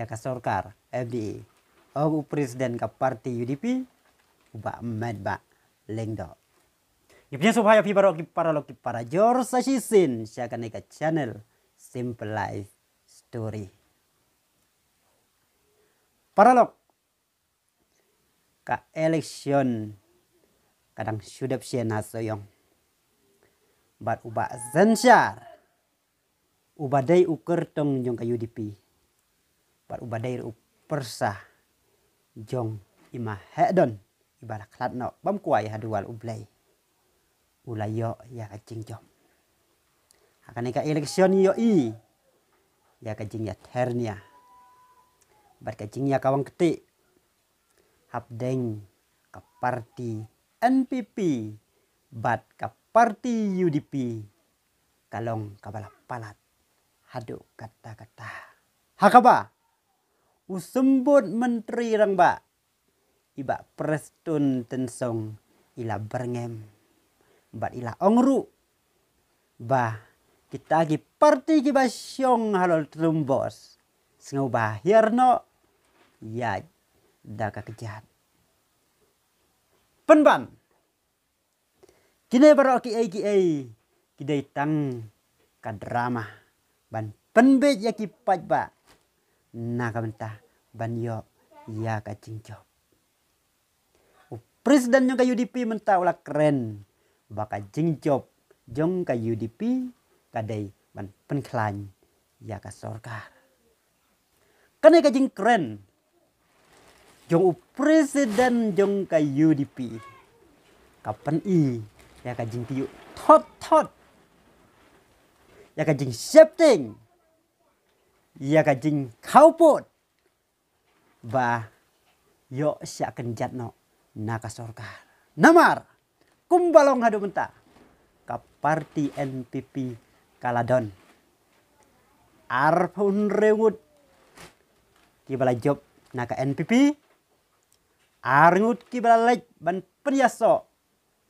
ಯಾಕ kasorkar F D Presiden ke Parti UDP, Uba Medba, Lengdo. Ipnya supaya pi baro para lo para jor sasisin siakan neka channel Simple Life Story. Para lo ka election kadang sudah sih nasoyong. Bar uba zansyar. Uba day uker tong jong ka UDP par ubadair u persah jong ima hedon ibara klatno bam kuai hadual ublay ulayo ya kajing jom akan ka election yo i ya kajing ya ternia bar kajing ya kawang keti habdeng ke parti NPP bat ke parti UDP kalong kabala palat hadu kata-kata hakaba usembut menteri rang ba iba prestun tensong ila berngem bat ila ongru ba kita gi parti gi ba syong halol trumbos sengau ba hirno ya daga kejahat. penban kini baro ki ai ki ai kidai tang kadrama ban penbe ya ki pajba nakamta banyo ya ka cingcop presiden yang kayu UDP menta ulah keren baka jingcop jong kayu UDP kadai ban penklan ya ka sorkar kanai kajing jing keren jong u presiden jong kayu UDP kapan i ya ka jing tiu tot tot ya ka jing shifting ya kajing kau pun bah ba yo sya kenjat no naka sorga namar kumbalong hadu menta ka parti NPP Kaladon arpun reungut kibala job naka NPP arngut kibala lej ban penyaso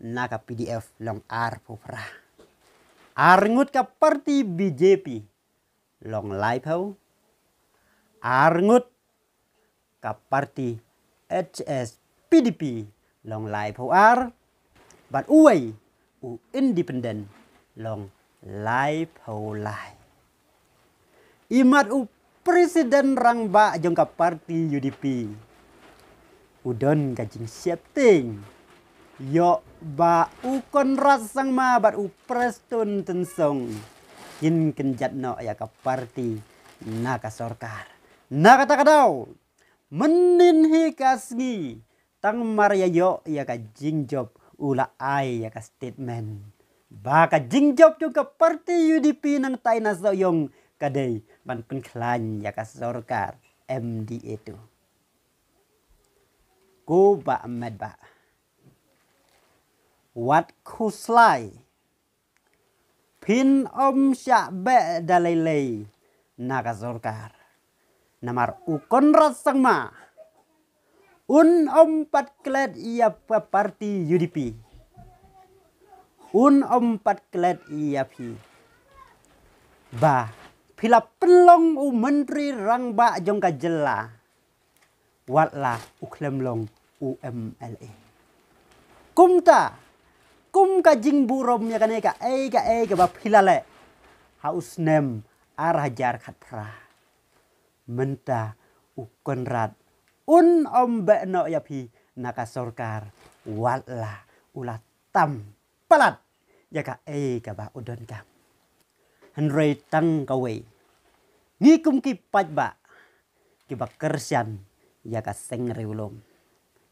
naka PDF long arpupra arngut ka parti BJP ลองไลฟ์เขาอาร์งุดกับพรรค HS PDP ลองไลฟ์เขาอาร์บัดอวยอูอินดิพเอนเดนลองไลฟ์เขาไลอิมัดอู Presiden rang ba jong ka parti UDP. Udon kajing septing. Yo ba ukon rasang ma bat u preston tensong. kenjat no ya ka parti na ka sorkar na kata kadau menin hi kasngi tang ya yo ya ka jingjob ula ai ya ka statement baka jingjob tu ka parti UDP nang tay na so yung ban penklan ya ka sorkar MD itu ku ba med ba wat kuslai pin om sya be dalilei naga zorkar namar ukon rasang ma un om pat klet Iya parti UDP un om pat klet Iya pi ba pila pelong u menteri rang ba jongka jela watla uklem long UMLA kumta kum ka jing burom ya kan eka ya eka eh, eka eh, bab hilale haus nem arajar khatra menta ukon rat un ombe no ya pi naka sorkar wala ulat tam palat ya ka eka eh, ba udon kam henrei tang kawe ngikum ki ba ki kersian ya ka seng reulom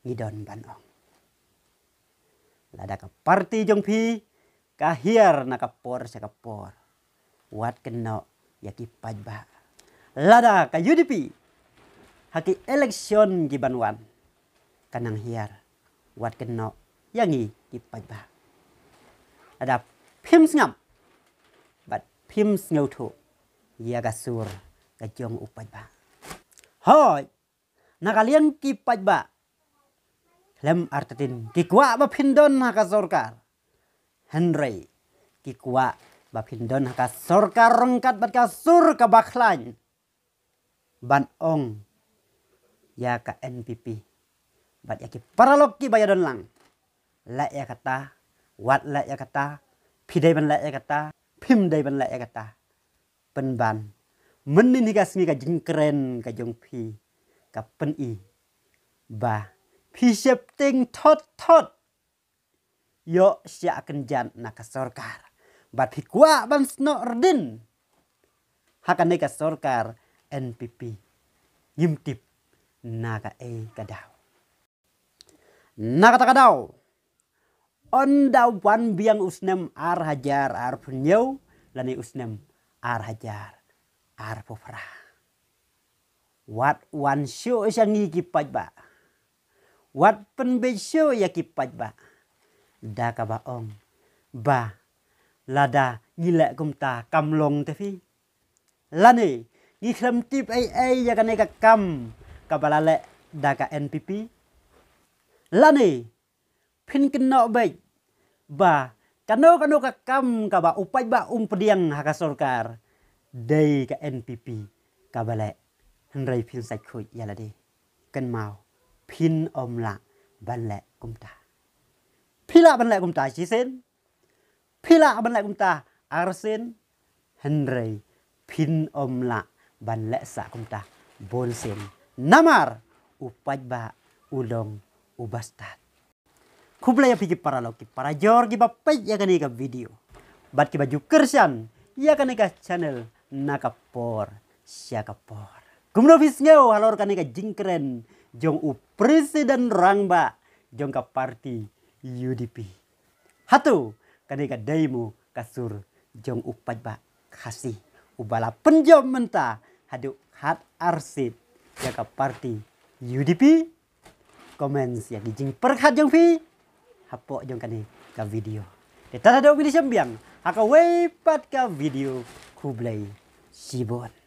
ngidon banong ลาดับพรรคตจงพีกะเฮียร์นักปอร์สักปอร์วัดกันเนาะอยากกีปัจบะลาดับยูดีพีฮักกีเอเล็กชันกี่บันวันกันนังเฮียร์วัดกันเนาะยังงี้กีปัจบะลาดัพิมส์งับบัดพิมส์เงาทุยากาสูร์กะจงอุปัจบะฮอยนักเลียนกีปัจบะ lem artatin kikwa ba pindon haka sorkar henry kikwa ba pindon haka sorkar rengkat bat kasur ka bakhlan ban ong ya ka npp bat yakip paraloki paralok ki bayadon lang la ya kata wat la ya kata pidai ban la ya kata pim dai ban la ya kata pen ban men ni ka ka jingkren ka ka pen i ba ting tot tot yo sia kenjan naka sorkar bat hikwa ban sno erdin hakan neka sorkar NPP yimtip naga e kadau naga on onda wan biang usnem ar hajar ar punyau lani usnem ar hajar ar pofra wat wan syo e isang gigi wat pen besho ya kipat ba da ka ba ong ba la da ni le kum ta kam long te phi la ni ni khlam tip ai ai ya ka ne ka kam ka ba la le da ka npp la ni phin kin no be ba kano kano ka kam ka ba upai ba um pediang ha ka sarkar dei ka npp ka ba le នរៃភៀនសាច់ខូចយ៉ាឡាទេកិនមក pin om la ban lệ công ta phi la ban lệ công ta chỉ sen phi la ban ta pin om la ban lệ sa công ta bol sen namar upajba ulong ubastat kublaya pigi para loki para jor giba pej ya ka video bat ki baju kersian ya ka channel nakapor siakapor kumno visngeo halor kanika jingkren jong u presiden rangba jong ka parti UDP. Hatu kanika daimu kasur jong u pajba kasih ubala penjom menta hadu hat arsit ya ka parti UDP comments ya gijing perkhat jong pi hapo jong kani ka video. Tata do video sembiang aku wepat ka video kublai sibon.